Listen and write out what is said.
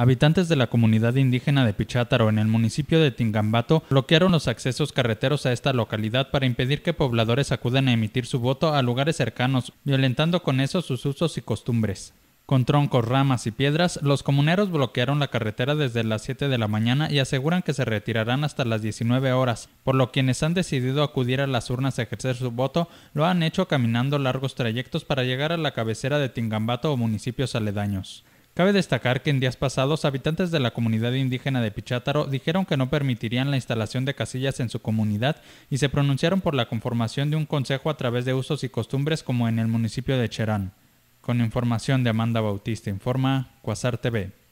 Habitantes de la comunidad indígena de Pichátaro en el municipio de Tingambato bloquearon los accesos carreteros a esta localidad para impedir que pobladores acudan a emitir su voto a lugares cercanos, violentando con eso sus usos y costumbres. Con troncos, ramas y piedras, los comuneros bloquearon la carretera desde las 7 de la mañana y aseguran que se retirarán hasta las 19 horas, por lo quienes han decidido acudir a las urnas a ejercer su voto lo han hecho caminando largos trayectos para llegar a la cabecera de Tingambato o municipios aledaños. Cabe destacar que en días pasados habitantes de la comunidad indígena de Pichátaro dijeron que no permitirían la instalación de casillas en su comunidad y se pronunciaron por la conformación de un consejo a través de usos y costumbres como en el municipio de Cherán. Con información de Amanda Bautista informa Cuasar TV.